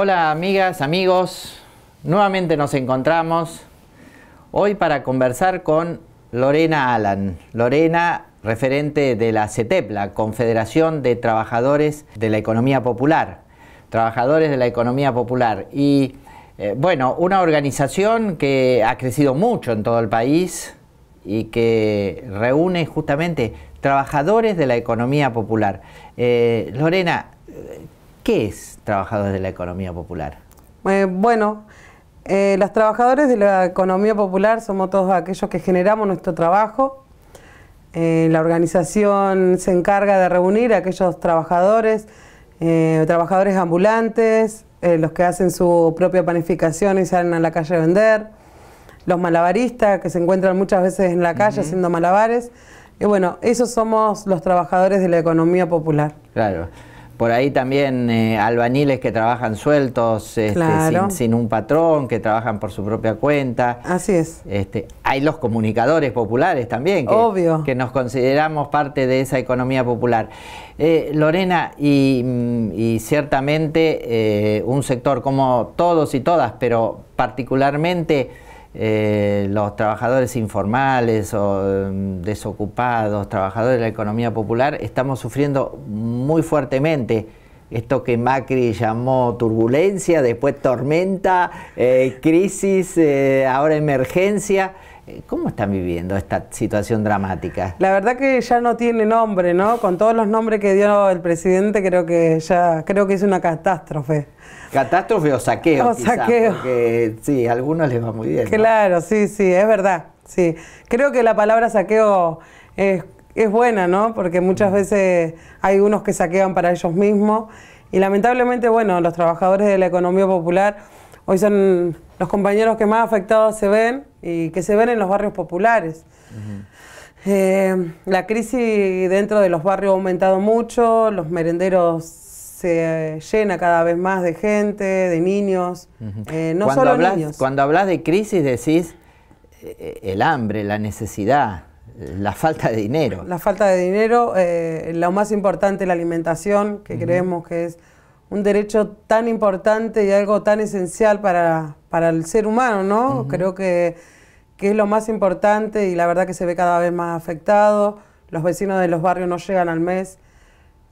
Hola amigas, amigos, nuevamente nos encontramos hoy para conversar con Lorena Alan. Lorena, referente de la CETEP, la Confederación de Trabajadores de la Economía Popular. Trabajadores de la Economía Popular. Y eh, bueno, una organización que ha crecido mucho en todo el país y que reúne justamente trabajadores de la economía popular. Eh, Lorena, ¿Qué es trabajadores de la economía popular? Eh, bueno, eh, los trabajadores de la economía popular somos todos aquellos que generamos nuestro trabajo. Eh, la organización se encarga de reunir a aquellos trabajadores, trabajadores ambulantes, los que hacen su propia panificación y salen a la calle a vender, los malabaristas que se encuentran muchas veces en la calle haciendo malabares. Y bueno, esos somos los trabajadores de la economía popular. Claro. Por ahí también eh, albañiles que trabajan sueltos, este, sin, un patrón, que trabajan por su propia cuenta. Así es. Este, hay los comunicadores populares también, que, nos consideramos parte de esa economía popular. Eh, Lorena, y, mm, ciertamente eh, un sector como todos y todas, pero particularmente eh, los trabajadores informales o mm, desocupados, trabajadores de la economía popular, estamos sufriendo muy fuertemente esto que Macri llamó turbulencia, después tormenta, eh, crisis, eh, ahora emergencia. Eh, ¿Cómo están viviendo esta situación dramática? La verdad que ya no tiene nombre, ¿no? Con todos los nombres que dio el presidente, creo que ya creo que es una catástrofe. Catástrofe o saqueo. O saqueo. sí, a algunos les va muy bien. Claro, sí, sí, es verdad. Sí, creo que la palabra saqueo es buena, ¿no? Porque muchas mm. veces hay unos que saquean para ellos mismos y lamentablemente, bueno, los trabajadores de la economía popular hoy son los compañeros que más afectados se ven y que se ven en los barrios populares. Eh, la crisis dentro de los barrios ha aumentado mucho, los merenderos se llena cada vez más de gente, de niños, eh, no cuando solo hablas, Cuando hablas de crisis decís eh, el hambre, la necesidad, la falta de dinero. La falta de dinero, eh, lo más importante, la alimentación, que creemos que es un derecho tan importante y algo tan esencial para, el ser humano, ¿no? Creo que, es lo más importante y la verdad que se ve cada vez más afectado. Los vecinos de los barrios no llegan al mes.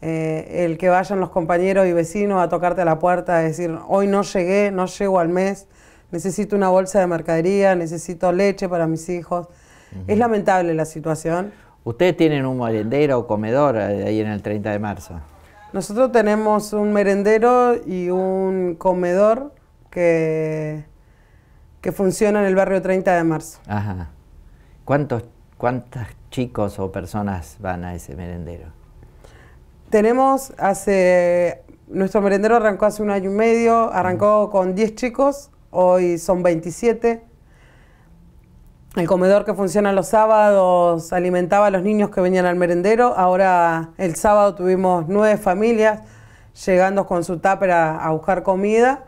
Eh, el que vayan los compañeros y vecinos a tocarte a la puerta, a decir, hoy no llegué, no llego al mes, necesito una bolsa de mercadería, necesito leche para mis hijos. Es lamentable la situación. Ustedes tienen un molendero o comedor eh, ahí en el 30 de marzo. Nosotros tenemos un merendero y un comedor que, que funciona en el barrio 30 de marzo. Ajá. ¿Cuántos, cuántas chicos o personas van a ese merendero? Tenemos hace... Nuestro merendero arrancó hace un año y medio, arrancó con 10 chicos, hoy son 27 el comedor que funciona los sábados alimentaba a los niños que venían al merendero. Ahora el sábado tuvimos nueve familias llegando con su tupper a, buscar comida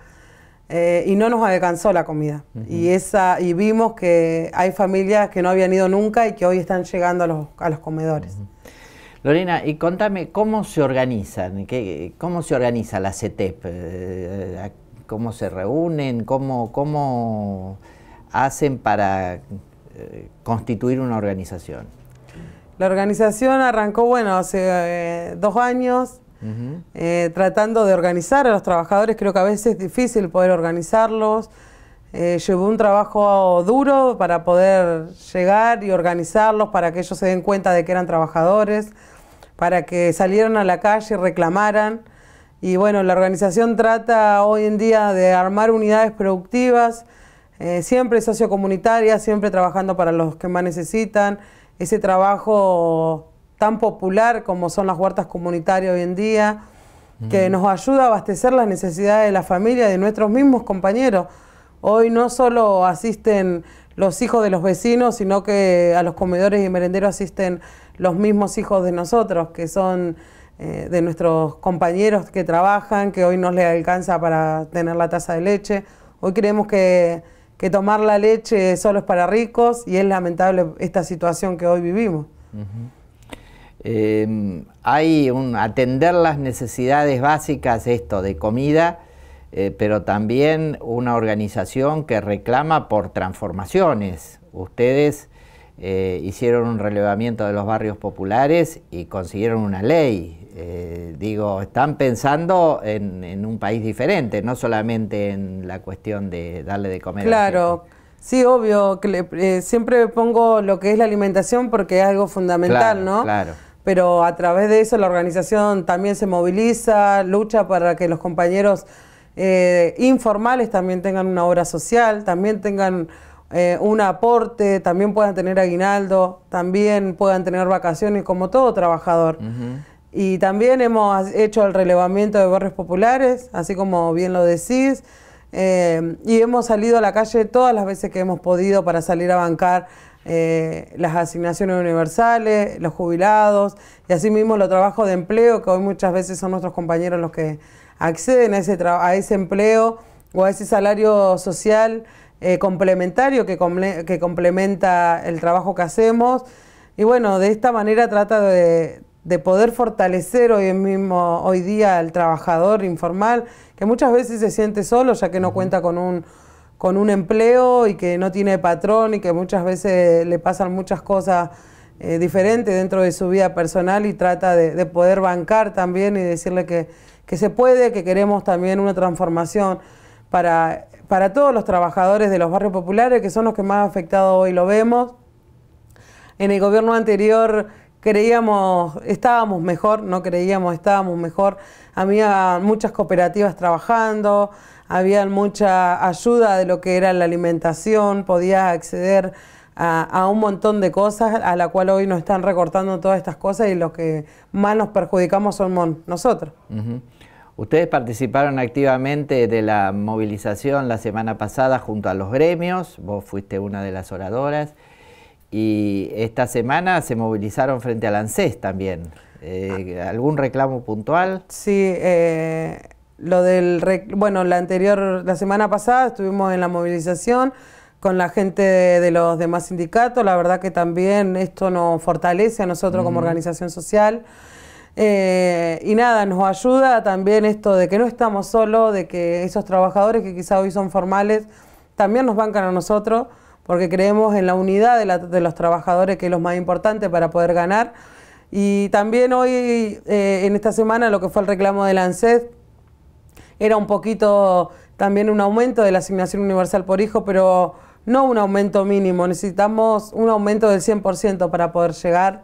eh, y no nos alcanzó la comida. y, esa, y vimos que hay familias que no habían ido nunca y que hoy están llegando a los, a los comedores. Lorena, y contame cómo se organizan, ¿Qué, cómo se organiza la CETEP, eh, eh, cómo se reúnen, cómo, cómo hacen para eh, constituir una organización? La organización arrancó, bueno, hace eh, dos años, eh, tratando de organizar a los trabajadores. Creo que a veces es difícil poder organizarlos. llevó un trabajo duro para poder llegar y organizarlos, para que ellos se den cuenta de que eran trabajadores, para que salieran a la calle y reclamaran. Y bueno, la organización trata hoy en día de armar unidades productivas, eh, siempre siempre comunitaria siempre trabajando para los que más necesitan. Ese trabajo tan popular como son las huertas comunitarias hoy en día, que nos ayuda a abastecer las necesidades de la familia, de nuestros mismos compañeros. Hoy no solo asisten los hijos de los vecinos, sino que a los comedores y merenderos asisten los mismos hijos de nosotros, que son eh, de nuestros compañeros que trabajan, que hoy no les alcanza para tener la taza de leche. Hoy creemos que que tomar la leche solo es para ricos y es lamentable esta situación que hoy vivimos. Em, hay un atender las necesidades básicas, esto de comida, eh, pero también una organización que reclama por transformaciones. Ustedes eh, hicieron un relevamiento de los barrios populares y consiguieron una ley. Eh, digo, están pensando en, un país diferente, no solamente en la cuestión de darle de comer. Claro, sí, obvio, que eh, siempre pongo lo que es la alimentación porque es algo fundamental, ¿no? Claro. Pero a través de eso la organización también se moviliza, lucha para que los compañeros informales también tengan una obra social, también tengan eh, un aporte, también puedan tener aguinaldo, también puedan tener vacaciones como todo trabajador. Y también hemos hecho el relevamiento de barrios populares, así como bien lo decís, eh, y hemos salido a la calle todas las veces que hemos podido para salir a bancar eh, las asignaciones universales, los jubilados, y así mismo los trabajos de empleo, que hoy muchas veces son nuestros compañeros los que acceden a ese, a ese empleo o a ese salario social eh, complementario que, que, complementa el trabajo que hacemos. Y bueno, de esta manera trata de, poder fortalecer hoy mismo, hoy día, al trabajador informal, que muchas veces se siente solo, ya que no cuenta con un, con un empleo y que no tiene patrón y que muchas veces le pasan muchas cosas eh, diferentes dentro de su vida personal y trata de, poder bancar también y decirle que, que se puede, que queremos también una transformación para para todos los trabajadores de los barrios populares, que son los que más afectados hoy lo vemos. En el gobierno anterior creíamos, estábamos mejor, no creíamos, estábamos mejor. Había muchas cooperativas trabajando, había mucha ayuda de lo que era la alimentación, podía acceder a, un montón de cosas a la cual hoy nos están recortando todas estas cosas y los que más nos perjudicamos somos nosotros. Ustedes participaron activamente de la movilización la semana pasada junto a los gremios, vos fuiste una de las oradoras, y esta semana se movilizaron frente al ANSES también. Eh, ¿Algún reclamo puntual? Sí, eh, lo del, bueno, la anterior, la semana pasada estuvimos en la movilización con la gente de, los demás sindicatos, la verdad que también esto nos fortalece a nosotros como organización social. Eh, y nada, nos ayuda también esto de que no estamos solos, de que esos trabajadores que quizá hoy son formales también nos bancan a nosotros, porque creemos en la unidad de, los trabajadores, que es lo más importante para poder ganar. Y también hoy, eh, en esta semana, lo que fue el reclamo del ANSES, era un poquito también un aumento de la asignación universal por hijo, pero no un aumento mínimo, necesitamos un aumento del 100% para poder llegar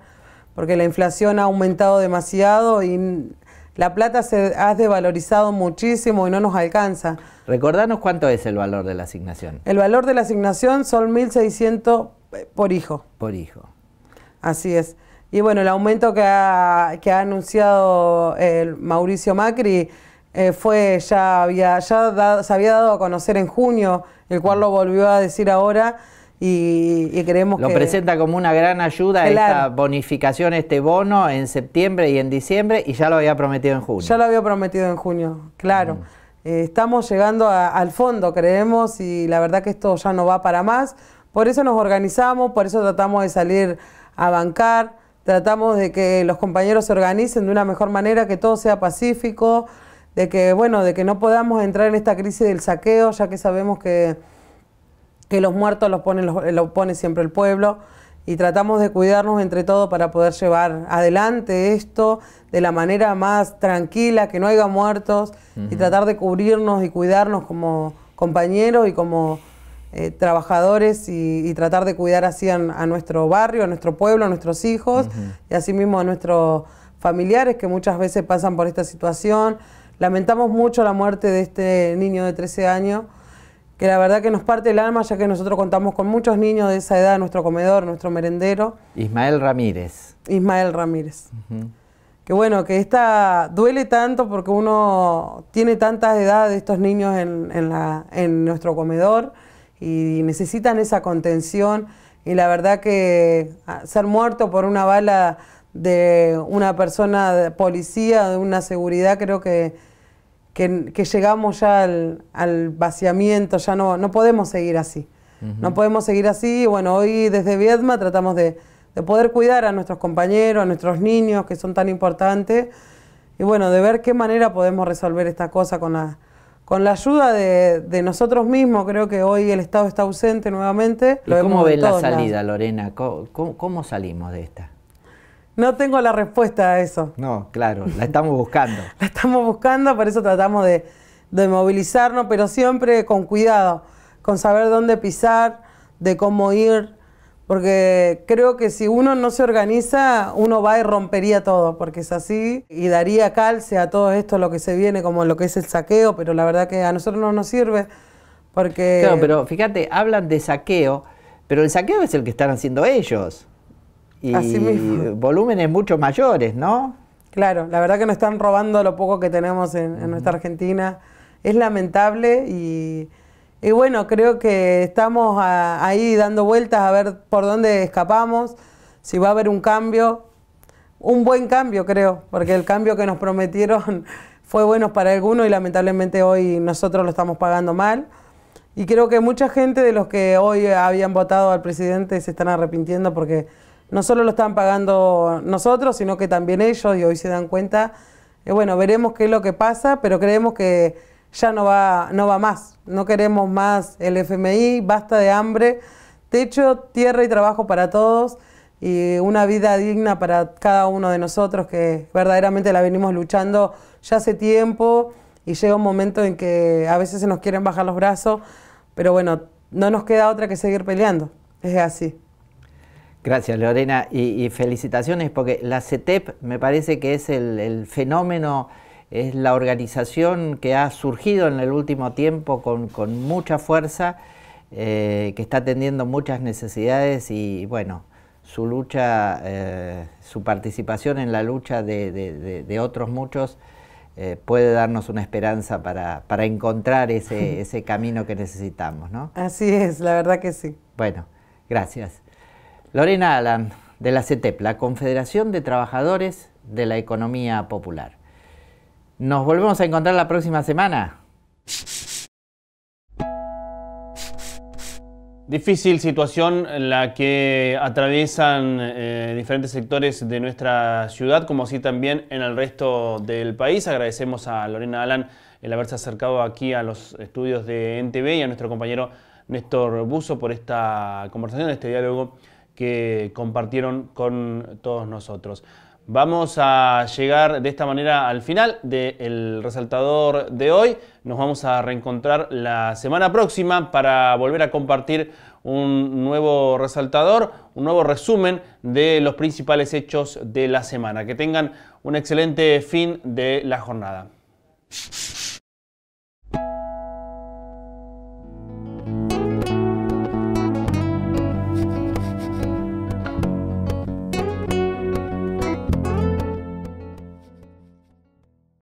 porque la inflación ha aumentado demasiado y la plata se ha desvalorizado muchísimo y no nos alcanza. Recordanos cuánto es el valor de la asignación. El valor de la asignación son 1.600 eh, por hijo. Por hijo. Así es. Y bueno, el aumento que ha, anunciado el Mauricio Macri eh, fue ya, había, se había dado a conocer en junio, el cual mm. lo volvió a decir ahora y, creemos Lo que... Lo presenta como una gran ayuda esta bonificación, este bono en septiembre y en diciembre y ya lo había prometido en junio. Ya lo había prometido en junio, claro. Mm. Eh, estamos llegando al fondo, creemos, y la verdad que esto ya no va para más. Por eso nos organizamos, por eso tratamos de salir a bancar, tratamos de que los compañeros se organicen de una mejor manera, que todo sea pacífico, de que bueno, de que no podamos entrar en esta crisis del saqueo, ya que sabemos que que los muertos los pone, los, pone siempre el pueblo y tratamos de cuidarnos entre todos para poder llevar adelante esto de la manera más tranquila, que no haya muertos y tratar de cubrirnos y cuidarnos como compañeros y como eh, trabajadores y, tratar de cuidar así a, nuestro barrio, a nuestro pueblo, a nuestros hijos y asimismo a nuestros familiares que muchas veces pasan por esta situación. Lamentamos mucho la muerte de este niño de 13 años que la verdad que nos parte el alma, ya que nosotros contamos con muchos niños de esa edad, nuestro comedor, nuestro merendero. Ismael Ramírez. Ismael Ramírez. Que bueno, que esta duele tanto porque uno tiene tantas edades de estos niños en, en, la, en nuestro comedor y necesitan esa contención. Y la verdad que ser muerto por una bala de una persona de policía, de una seguridad, creo que que, llegamos ya al, vaciamiento, ya no, no podemos seguir así. No podemos seguir así. Bueno, hoy desde Viedma tratamos de, poder cuidar a nuestros compañeros, a nuestros niños que son tan importantes. Y bueno, de ver qué manera podemos resolver esta cosa con la, con la ayuda de, nosotros mismos. Creo que hoy el Estado está ausente nuevamente. ¿Y ¿Cómo ven la salida, Lorena? ¿Cómo, ¿Cómo, salimos de esta? No tengo la respuesta a eso. No, claro, la estamos buscando. la estamos buscando, por eso tratamos de, movilizarnos, pero siempre con cuidado, con saber dónde pisar, de cómo ir, porque creo que si uno no se organiza, uno va y rompería todo, porque es así, y daría calce a todo esto, lo que se viene, como lo que es el saqueo, pero la verdad que a nosotros no nos sirve, porque... Claro, pero fíjate, hablan de saqueo, pero el saqueo es el que están haciendo ellos y volúmenes mucho mayores, ¿no? Claro, la verdad que nos están robando lo poco que tenemos en, nuestra Argentina. Es lamentable y, bueno, creo que estamos ahí dando vueltas a ver por dónde escapamos, si va a haber un cambio, un buen cambio creo, porque el cambio que nos prometieron fue bueno para algunos y lamentablemente hoy nosotros lo estamos pagando mal. Y creo que mucha gente de los que hoy habían votado al presidente se están arrepintiendo porque no solo lo están pagando nosotros, sino que también ellos, y hoy se dan cuenta, eh, bueno, veremos qué es lo que pasa, pero creemos que ya no va, no va más, no queremos más el FMI, basta de hambre, techo, tierra y trabajo para todos y una vida digna para cada uno de nosotros que verdaderamente la venimos luchando ya hace tiempo y llega un momento en que a veces se nos quieren bajar los brazos, pero bueno, no nos queda otra que seguir peleando, es así. Gracias Lorena y, felicitaciones porque la CETEP me parece que es el, fenómeno, es la organización que ha surgido en el último tiempo con, mucha fuerza, eh, que está atendiendo muchas necesidades y bueno, su lucha, eh, su participación en la lucha de, otros muchos eh, puede darnos una esperanza para, encontrar ese, ese camino que necesitamos, ¿no? Así es, la verdad que sí. Bueno, gracias. Lorena Alan, de la CETEP, la Confederación de Trabajadores de la Economía Popular. Nos volvemos a encontrar la próxima semana. Difícil situación la que atraviesan eh, diferentes sectores de nuestra ciudad, como así también en el resto del país. Agradecemos a Lorena Alan el haberse acercado aquí a los estudios de NTV y a nuestro compañero Néstor Buzo por esta conversación, este diálogo que compartieron con todos nosotros. Vamos a llegar de esta manera al final del resaltador de hoy. Nos vamos a reencontrar la semana próxima para volver a compartir un nuevo resaltador, un nuevo resumen de los principales hechos de la semana. Que tengan un excelente fin de la jornada.